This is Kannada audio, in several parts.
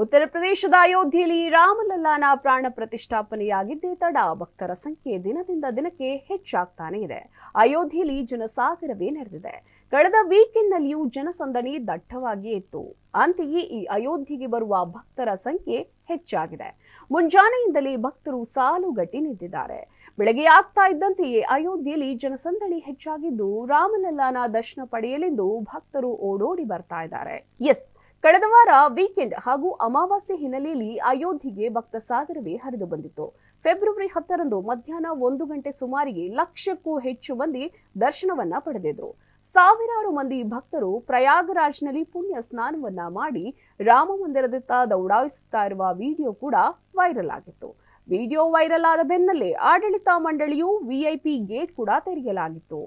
ಉತ್ತರ ಪ್ರದೇಶದ ಅಯೋಧ್ಯೆಯಲ್ಲಿ ರಾಮಲಲ್ಲಾನ ಪ್ರಾಣ ಪ್ರತಿಷ್ಠಾಪನೆಯಾಗಿದ್ದೇ ತಡ ಭಕ್ತರ ಸಂಖ್ಯೆ ದಿನದಿಂದ ದಿನಕ್ಕೆ ಹೆಚ್ಚಾಗ್ತಾನೆ ಇದೆ ಅಯೋಧ್ಯೆಯಲ್ಲಿ ಜನಸಾಗರವೇ ನಡೆದಿದೆ ಕಳೆದ ವೀಕೆಂಡ್ನಲ್ಲಿಯೂ ಜನಸಂದಣಿ ದಟ್ಟವಾಗಿಯೇ ಇತ್ತು ಅಂತೆಯೇ ಈ ಅಯೋಧ್ಯೆಗೆ ಬರುವ ಭಕ್ತರ ಸಂಖ್ಯೆ ಹೆಚ್ಚಾಗಿದೆ ಮುಂಜಾನೆಯಿಂದಲೇ ಭಕ್ತರು ಸಾಲುಗಟ್ಟಿ ನಿಂತಿದ್ದಾರೆ ಬೆಳಗ್ಗೆ ಆಗ್ತಾ ಇದ್ದಂತೆಯೇ ಅಯೋಧ್ಯೆಯಲ್ಲಿ ಜನಸಂದಣಿ ಹೆಚ್ಚಾಗಿದ್ದು ರಾಮಲಲ್ಲಾನ ದರ್ಶನ ಪಡೆಯಲೆಂದು ಭಕ್ತರು ಓಡೋಡಿ ಬರ್ತಾ ಇದ್ದಾರೆ ಎಸ್ ಕಳೆದ ವಾರ ವೀಕೆಂಡ್ ಹಾಗೂ ಅಮಾವಾಸ್ಯೆ ಹಿನ್ನೆಲೆಯಲ್ಲಿ ಅಯೋಧ್ಯೆಗೆ ಭಕ್ತ ಸಾಗರವೇ ಹರಿದು ಬಂದಿತ್ತು ಫೆಬ್ರವರಿ ಹತ್ತರಂದು ಮಧ್ಯಾಹ್ನ ಒಂದು ಗಂಟೆ ಸುಮಾರಿಗೆ ಲಕ್ಷಕ್ಕೂ ಹೆಚ್ಚು ಮಂದಿ ದರ್ಶನವನ್ನ ಪಡೆದಿದ್ರು ಸಾವಿರಾರು ಮಂದಿ ಭಕ್ತರು ಪ್ರಯಾಗರಾಜ್ನಲ್ಲಿ ಪುಣ್ಯ ಸ್ನಾನವನ್ನ ಮಾಡಿ ರಾಮ ಮಂದಿರದತ್ತ ದೌಡಾಯಿಸುತ್ತಾ ಇರುವ ವಿಡಿಯೋ ಕೂಡ ವೈರಲ್ ಆಗಿತ್ತು ವಿಡಿಯೋ ವೈರಲ್ ಆದ ಬೆನ್ನಲ್ಲೇ ಆಡಳಿತ ಮಂಡಳಿಯು ವಿಐಪಿ ಗೇಟ್ ಕೂಡ ತೆರೆಯಲಾಗಿತ್ತು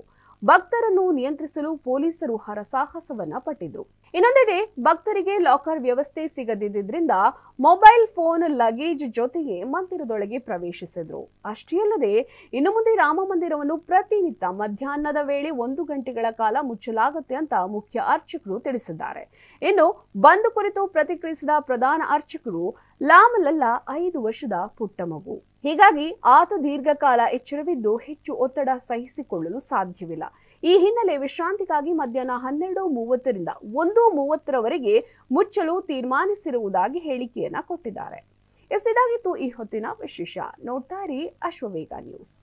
ಭಕ್ತರನ್ನು ನಿಯಂತ್ರಿಸಲು ಪೊಲೀಸರು ಹರಸಾಹಸವನ್ನ ಪಟ್ಟಿದ್ರು ಇನ್ನೊಂದೆಡೆ ಭಕ್ತರಿಗೆ ಲಾಕರ್ ವ್ಯವಸ್ಥೆ ಸಿಗದಿದ್ದರಿಂದ ಮೊಬೈಲ್ ಫೋನ್ ಲಗೇಜ್ ಜೊತೆಗೆ ಮಂದಿರದೊಳಗೆ ಪ್ರವೇಶಿಸಿದ್ರು ಅಷ್ಟೇ ಅಲ್ಲದೆ ಇನ್ನು ಮುಂದೆ ರಾಮ ಮಂದಿರವನ್ನು ಪ್ರತಿನಿತ್ಯ ಮಧ್ಯಾಹ್ನದ ವೇಳೆ ಒಂದು ಗಂಟೆಗಳ ಕಾಲ ಮುಚ್ಚಲಾಗುತ್ತೆ ಅಂತ ಮುಖ್ಯ ಅರ್ಚಕರು ತಿಳಿಸಿದ್ದಾರೆ ಇನ್ನು ಬಂದ್ ಕುರಿತು ಪ್ರತಿಕ್ರಿಯಿಸಿದ ಪ್ರಧಾನ ಅರ್ಚಕರು ಲಾಮಲಲ್ಲ ಐದು ವರ್ಷದ ಪುಟ್ಟ ಹೀಗಾಗಿ ಆತ ದೀರ್ಘಕಾಲ ಎಚ್ಚರವಿದ್ದು ಹೆಚ್ಚು ಒತ್ತಡ ಸಹಿಸಿಕೊಳ್ಳಲು ಸಾಧ್ಯವಿಲ್ಲ ಈ ಹಿನ್ನೆಲೆ ವಿಶ್ರಾಂತಿಗಾಗಿ ಮಧ್ಯಾಹ್ನ ಹನ್ನೆರಡು ಮೂವತ್ತರಿಂದ ಒಂದು ಮೂವತ್ತರವರೆಗೆ ಮುಚ್ಚಲು ತೀರ್ಮಾನಿಸಿರುವುದಾಗಿ ಹೇಳಿಕೆಯನ್ನ ಕೊಟ್ಟಿದ್ದಾರೆ ಎಸ್ ಇದಾಗಿತ್ತು ಈ ಹೊತ್ತಿನ ವಿಶೇಷ ನೋಡ್ತಾ ಅಶ್ವವೇಗ ನ್ಯೂಸ್